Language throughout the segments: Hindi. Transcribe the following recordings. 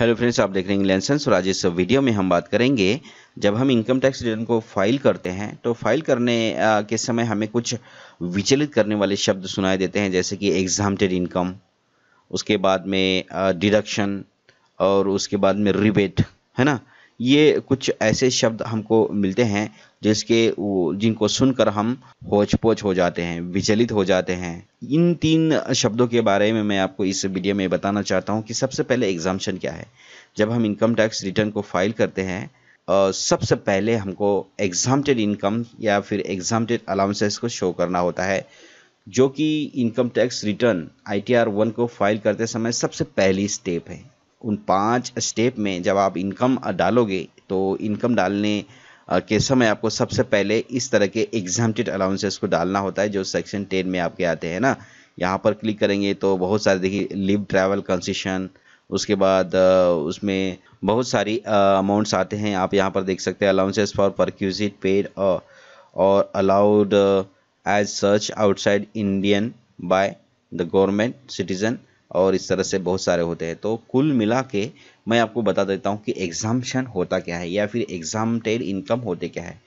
हेलो फ्रेंड्स आप देख रहे हैं लेंसन और आज इस वीडियो में हम बात करेंगे जब हम इनकम टैक्स रिटर्न को फाइल करते हैं तो फाइल करने के समय हमें कुछ विचलित करने वाले शब्द सुनाए देते हैं जैसे कि एग्जामटेड इनकम उसके बाद में डिडक्शन और उसके बाद में रिबेट है ना ये कुछ ऐसे शब्द हमको मिलते हैं जिसके जिनको सुनकर हम होच पोच हो जाते हैं विचलित हो जाते हैं इन तीन शब्दों के बारे में मैं आपको इस वीडियो में बताना चाहता हूँ कि सबसे पहले एग्जामेशन क्या है जब हम इनकम टैक्स रिटर्न को फाइल करते हैं सबसे पहले हमको एग्जामटेड इनकम या फिर एग्जामटेड अलाउंसेस को शो करना होता है जो कि income tax return I T R one को फाइल करते समय सबसे पहली स्टेप है उन पांच स्टेप में जब आप इनकम डालोगे तो इनकम डालने के समय आपको सबसे पहले इस तरह के एग्जामटेड अलाउंसेस को डालना होता है जो सेक्शन टेन में आपके आते हैं ना यहाँ पर क्लिक करेंगे तो बहुत सारे देखिए लिव ट्रैवल कंसेशन उसके बाद उसमें बहुत सारी अमाउंट्स आते हैं आप यहाँ पर देख सकते हैं अलाउंसेस फॉर परक्यूजिट पेड और allowed as search outside Indian by the government citizen और इस तरह से बहुत सारे होते हैं तो कुल मिला के मैं आपको बता देता हूँ कि एग्जाम्शन होता क्या है या फिर एग्जामटेड इनकम होते क्या है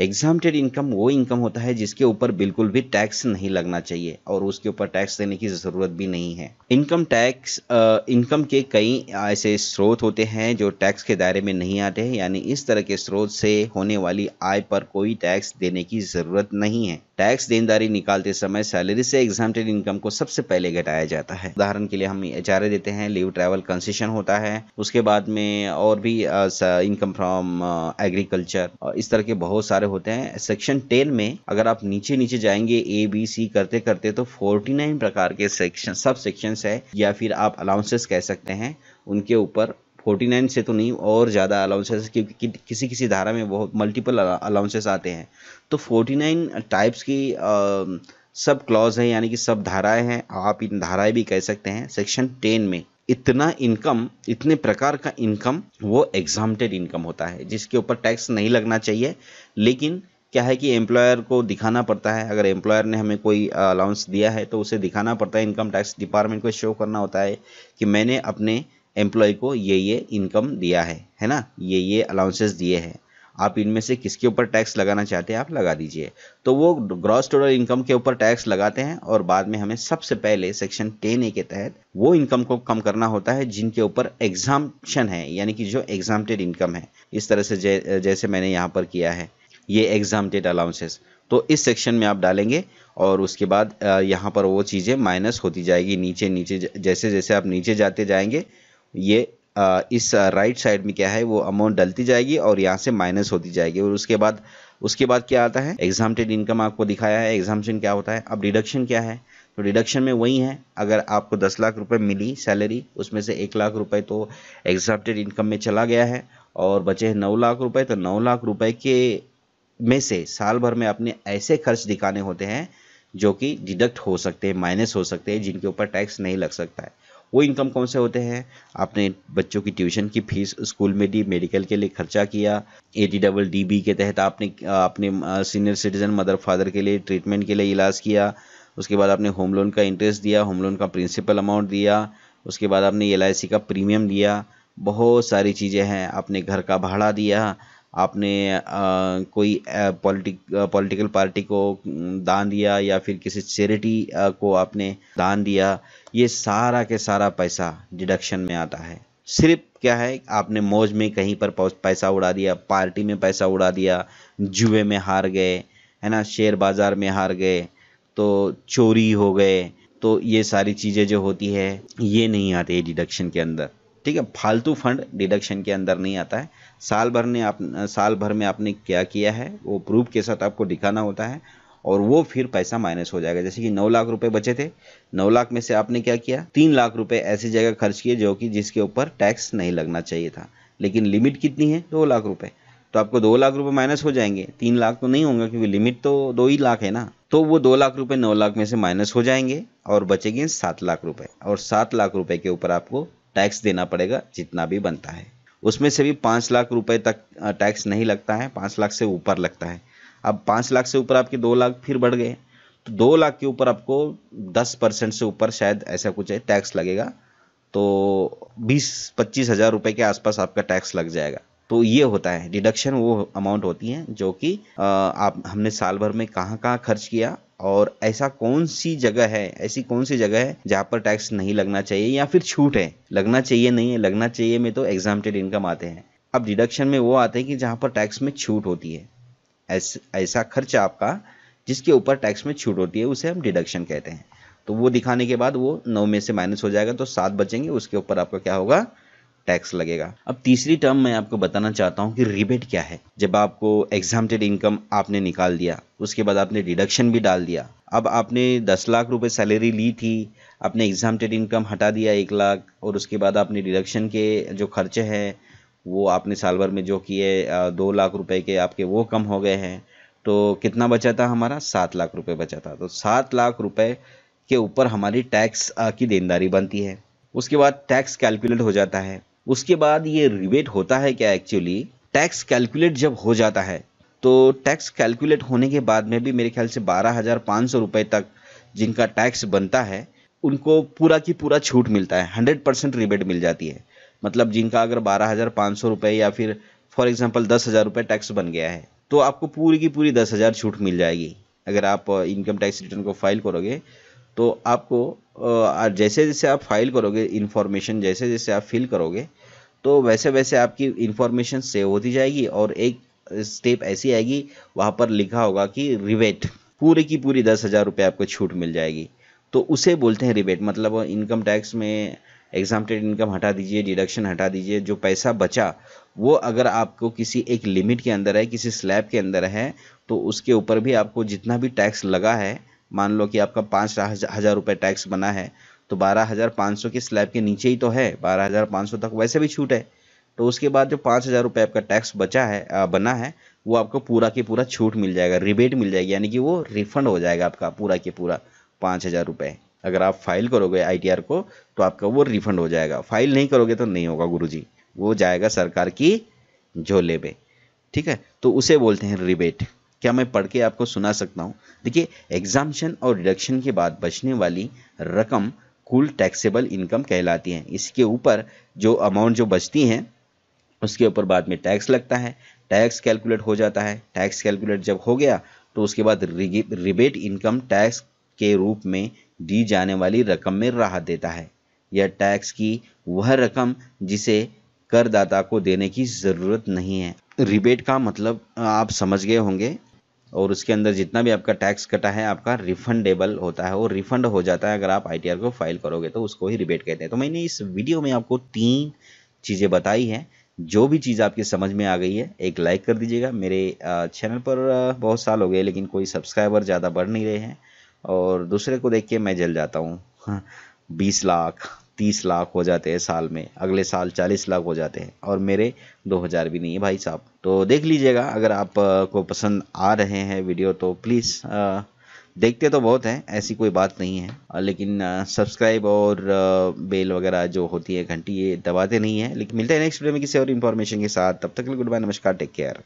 एग्जामटेड इनकम वो इनकम होता है जिसके ऊपर बिल्कुल भी टैक्स नहीं लगना चाहिए और उसके ऊपर टैक्स देने की ज़रूरत भी नहीं है इनकम टैक्स इनकम के कई ऐसे स्रोत होते हैं जो टैक्स के दायरे में नहीं आते हैं यानी इस तरह के स्रोत से होने वाली आय पर कोई टैक्स देने की ज़रूरत नहीं है टैक्स देनदारी निकालते समय सैलरी से एग्जामटेड इनकम को सबसे पहले घटाया जाता है उदाहरण के लिए हम एच देते हैं लीव ट्रैवल कंसेशन होता है उसके बाद में और भी इनकम फ्रॉम एग्रीकल्चर इस तरह के बहुत सारे सारे होते हैं सेक्शन टेन में अगर आप नीचे नीचे जाएंगे ए बी सी करते करते तो फोर्टी नाइन प्रकार के सेक्शन सब सेक्शन है या फिर आप अलाउंसेस कह सकते हैं उनके ऊपर 49 से तो नहीं और ज़्यादा अलाउंसेस क्योंकि कि, कि, किसी किसी धारा में बहुत मल्टीपल अलाउंसेस आते हैं तो 49 टाइप्स की आ, सब क्लॉज है यानी कि सब धाराएं हैं आप इन धाराएं भी कह सकते हैं सेक्शन 10 में इतना इनकम इतने प्रकार का इनकम वो एग्जामटेड इनकम होता है जिसके ऊपर टैक्स नहीं लगना चाहिए लेकिन क्या है कि एम्प्लॉयर को दिखाना पड़ता है अगर एम्प्लॉयर ने हमें कोई अलाउंस दिया है तो उसे दिखाना पड़ता है इनकम टैक्स डिपार्टमेंट को शो करना होता है कि मैंने अपने एम्प्लॉय को ये ये इनकम दिया है है ना ये ये अलाउंसेस दिए हैं आप इनमें से किसके ऊपर टैक्स लगाना चाहते हैं आप लगा दीजिए तो वो ग्रॉस टोटल इनकम के ऊपर टैक्स लगाते हैं और बाद में हमें सबसे पहले सेक्शन टेन ए के तहत वो इनकम को कम करना होता है जिनके ऊपर एग्जाम्पन है यानी कि जो एग्जामटेड इनकम है इस तरह से जै, जैसे मैंने यहाँ पर किया है ये एग्जामटेड अलाउंसेस तो इस सेक्शन में आप डालेंगे और उसके बाद यहाँ पर वो चीज़ें माइनस होती जाएगी नीचे नीचे जैसे जैसे आप नीचे जाते जाएंगे ये इस राइट साइड में क्या है वो अमाउंट डलती जाएगी और यहाँ से माइनस होती जाएगी और उसके बाद उसके बाद क्या आता है एग्जाम इनकम आपको दिखाया है एग्जामेशन क्या होता है अब डिडक्शन क्या है तो डिडक्शन में वही है अगर आपको दस लाख रुपए मिली सैलरी उसमें से एक लाख रुपए तो एग्जाम्टेड इनकम में चला गया है और बचे हैं नौ लाख रुपए तो नौ लाख रुपए के में से साल भर में अपने ऐसे खर्च दिखाने होते हैं जो कि डिडक्ट हो सकते हैं माइनस हो सकते हैं जिनके ऊपर टैक्स नहीं लग सकता है वो इनकम कौन से होते हैं आपने बच्चों की ट्यूशन की फीस स्कूल में दी मेडिकल के लिए खर्चा किया eighty double D B के तहत आपने अपने सीनियर सिटीजन मदर फादर के लिए ट्रीटमेंट के लिए इलाज किया उसके बाद आपने होम लोन का इंटरेस्ट दिया होम लोन का प्रिंसिपल अमाउंट दिया उसके बाद आपने एल का प्रीमियम दिया बहुत सारी चीज़ें हैं आपने घर का भाड़ा दिया आपने कोई पॉलिटिक पॉलिटिकल पार्टी को दान दिया या फिर किसी चैरिटी को आपने दान दिया ये सारा के सारा पैसा डिडक्शन में आता है सिर्फ क्या है आपने मौज में कहीं पर पैसा उड़ा दिया पार्टी में पैसा उड़ा दिया जुए में हार गए है ना शेयर बाज़ार में हार गए तो चोरी हो गए तो ये सारी चीज़ें जो होती है ये नहीं आती है डिडक्शन के अंदर ठीक है फालतू फंड डिडक्शन के अंदर नहीं आता है साल भर ने आप साल भर में आपने क्या किया है वो प्रूफ के साथ आपको दिखाना होता है और वो फिर पैसा माइनस हो जाएगा जैसे कि नौ लाख रुपए बचे थे नौ लाख में से आपने क्या किया तीन लाख रुपए ऐसी जगह खर्च किए जो कि जिसके ऊपर टैक्स नहीं लगना चाहिए था लेकिन लिमिट कितनी है दो लाख रुपए तो आपको दो लाख रुपए माइनस हो जाएंगे तीन लाख तो नहीं होंगे क्योंकि लिमिट तो दो ही लाख है ना तो वो दो लाख रुपए नौ लाख में से माइनस हो जाएंगे और बचेंगे सात लाख रुपए और सात लाख रुपए के ऊपर आपको टैक्स देना पड़ेगा जितना भी बनता है उसमें से भी पाँच लाख रुपए तक टैक्स नहीं लगता है पाँच लाख से ऊपर लगता है अब पाँच लाख से ऊपर आपके दो लाख फिर बढ़ गए तो दो लाख के ऊपर आपको दस परसेंट से ऊपर शायद ऐसा कुछ है टैक्स लगेगा तो बीस पच्चीस हज़ार रुपये के आसपास आपका टैक्स लग जाएगा तो ये होता है डिडक्शन वो अमाउंट होती है जो कि आप हमने साल भर में कहाँ कहाँ खर्च किया और ऐसा कौन सी जगह है ऐसी कौन सी जगह है जहां पर टैक्स नहीं लगना चाहिए या फिर छूट है लगना चाहिए नहीं है लगना चाहिए में तो एग्जामटेड इनकम आते हैं अब डिडक्शन में वो आते हैं कि जहां पर टैक्स में छूट होती है ऐस, ऐसा खर्च आपका जिसके ऊपर टैक्स में छूट होती है उसे हम डिडक्शन कहते हैं तो वो दिखाने के बाद वो नौ में से माइनस हो जाएगा तो सात बचेंगे उसके ऊपर आपका क्या होगा टैक्स लगेगा अब तीसरी टर्म मैं आपको बताना चाहता हूँ कि रिबेट क्या है जब आपको एग्जामटेड इनकम आपने निकाल दिया उसके बाद आपने डिडक्शन भी डाल दिया अब आपने दस लाख रुपए सैलरी ली थी आपने एग्जामटेड इनकम हटा दिया एक लाख और उसके बाद आपने डिडक्शन के जो खर्चे हैं वो आपने साल भर में जो किए दो लाख रुपए के आपके वो कम हो गए हैं तो कितना बचा था हमारा सात लाख रुपए बचा था तो सात लाख रुपए के ऊपर हमारी टैक्स की देनदारी बनती है उसके बाद टैक्स कैलकुलेट हो जाता है उसके बाद ये रिबेट होता है क्या एक्चुअली टैक्स कैलकुलेट जब हो जाता है तो टैक्स कैलकुलेट होने के बाद में भी मेरे ख्याल से बारह हज़ार पाँच सौ रुपये तक जिनका टैक्स बनता है उनको पूरा की पूरा छूट मिलता है हंड्रेड परसेंट रिबेट मिल जाती है मतलब जिनका अगर बारह हज़ार पाँच सौ रुपये या फिर फॉर एग्ज़ाम्पल दस हज़ार रुपये टैक्स बन गया है तो आपको पूरी की पूरी दस हज़ार छूट मिल जाएगी अगर आप इनकम टैक्स रिटर्न को फाइल करोगे तो आपको जैसे जैसे आप फाइल करोगे इन्फॉर्मेशन जैसे जैसे आप फिल करोगे तो वैसे वैसे आपकी इन्फॉर्मेशन सेव होती जाएगी और एक स्टेप ऐसी आएगी वहाँ पर लिखा होगा कि रिबेट पूरे की पूरी दस हज़ार रुपये आपको छूट मिल जाएगी तो उसे बोलते हैं रिबेट मतलब इनकम टैक्स में एग्जामटेड इनकम हटा दीजिए डिडक्शन हटा दीजिए जो पैसा बचा वो अगर आपको किसी एक लिमिट के अंदर है किसी स्लैब के अंदर है तो उसके ऊपर भी आपको जितना भी टैक्स लगा है मान लो कि आपका पाँच हज़ार रुपये टैक्स बना है तो बारह हज़ार पाँच सौ के स्लैब के नीचे ही तो है बारह हज़ार पाँच सौ तक वैसे भी छूट है तो उसके बाद जो पाँच हज़ार रुपये आपका टैक्स बचा है आ, बना है वो आपको पूरा के पूरा छूट मिल जाएगा रिबेट मिल जाएगी यानी कि वो रिफंड हो जाएगा आपका पूरा के पूरा पाँच हज़ार रुपये अगर आप फाइल करोगे आई को तो आपका वो रिफंड हो जाएगा फाइल नहीं करोगे तो नहीं होगा गुरु वो जाएगा सरकार की झोले पे ठीक है तो उसे बोलते हैं रिबेट क्या मैं पढ़ के आपको सुना सकता हूँ देखिए एग्जामेशन और डिडक्शन के बाद बचने वाली रकम कुल टैक्सेबल इनकम कहलाती है इसके ऊपर जो अमाउंट जो बचती हैं उसके ऊपर बाद में टैक्स लगता है टैक्स कैलकुलेट हो जाता है टैक्स कैलकुलेट जब हो गया तो उसके बाद रिबेट इनकम टैक्स के रूप में दी जाने वाली रकम में राहत देता है यह टैक्स की वह रकम जिसे करदाता को देने की ज़रूरत नहीं है रिबेट का मतलब आप समझ गए होंगे और उसके अंदर जितना भी आपका टैक्स कटा है आपका रिफंडेबल होता है वो रिफंड हो जाता है अगर आप आई को फाइल करोगे तो उसको ही रिबेट कहते हैं तो मैंने इस वीडियो में आपको तीन चीज़ें बताई हैं जो भी चीज़ आपकी समझ में आ गई है एक लाइक कर दीजिएगा मेरे चैनल पर बहुत साल हो गए लेकिन कोई सब्सक्राइबर ज़्यादा बढ़ नहीं रहे हैं और दूसरे को देख के मैं जल जाता हूँ बीस लाख तीस लाख हो जाते हैं साल में अगले साल चालीस लाख हो जाते हैं और मेरे दो हज़ार भी नहीं है भाई साहब तो देख लीजिएगा अगर आप को पसंद आ रहे हैं वीडियो तो प्लीज़ देखते तो बहुत हैं ऐसी कोई बात नहीं है लेकिन सब्सक्राइब और बेल वगैरह जो होती है घंटी ये दबाते नहीं है लेकिन मिलते हैं नेक्स्ट वीडियो में किसी और इन्फॉर्मेशन के साथ तब तक के लिए गुड बाय नमस्कार टेक केयर